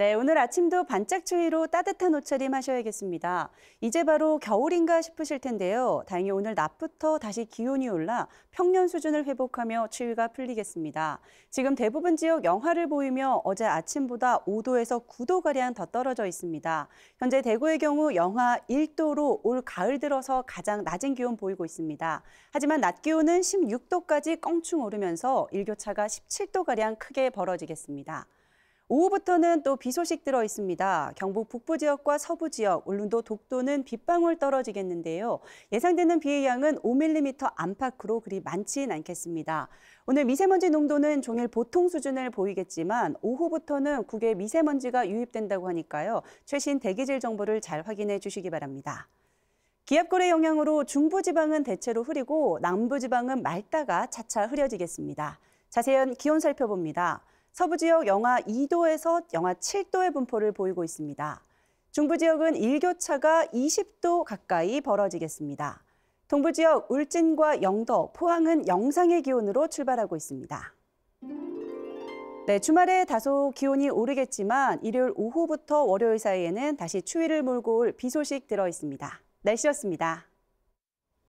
네, 오늘 아침도 반짝 추위로 따뜻한 옷차림 하셔야겠습니다. 이제 바로 겨울인가 싶으실 텐데요. 다행히 오늘 낮부터 다시 기온이 올라 평년 수준을 회복하며 추위가 풀리겠습니다. 지금 대부분 지역 영하를 보이며 어제 아침보다 5도에서 9도가량 더 떨어져 있습니다. 현재 대구의 경우 영하 1도로 올 가을 들어서 가장 낮은 기온 보이고 있습니다. 하지만 낮 기온은 16도까지 껑충 오르면서 일교차가 17도가량 크게 벌어지겠습니다. 오후부터는 또 비 소식 들어 있습니다. 경북 북부 지역과 서부 지역, 울릉도 독도는 빗방울 떨어지겠는데요. 예상되는 비의 양은 5mm 안팎으로 그리 많진 않겠습니다. 오늘 미세먼지 농도는 종일 보통 수준을 보이겠지만 오후부터는 국외 미세먼지가 유입된다고 하니까요. 최신 대기질 정보를 잘 확인해 주시기 바랍니다. 기압골의 영향으로 중부지방은 대체로 흐리고 남부지방은 맑다가 차차 흐려지겠습니다. 자세한 기온 살펴봅니다. 서부 지역 영하 2도에서 영하 7도의 분포를 보이고 있습니다. 중부 지역은 일교차가 20도 가까이 벌어지겠습니다. 동부 지역 울진과 영덕, 포항은 영상의 기온으로 출발하고 있습니다. 네, 주말에 다소 기온이 오르겠지만 일요일 오후부터 월요일 사이에는 다시 추위를 몰고 올 비 소식 들어 있습니다. 날씨였습니다.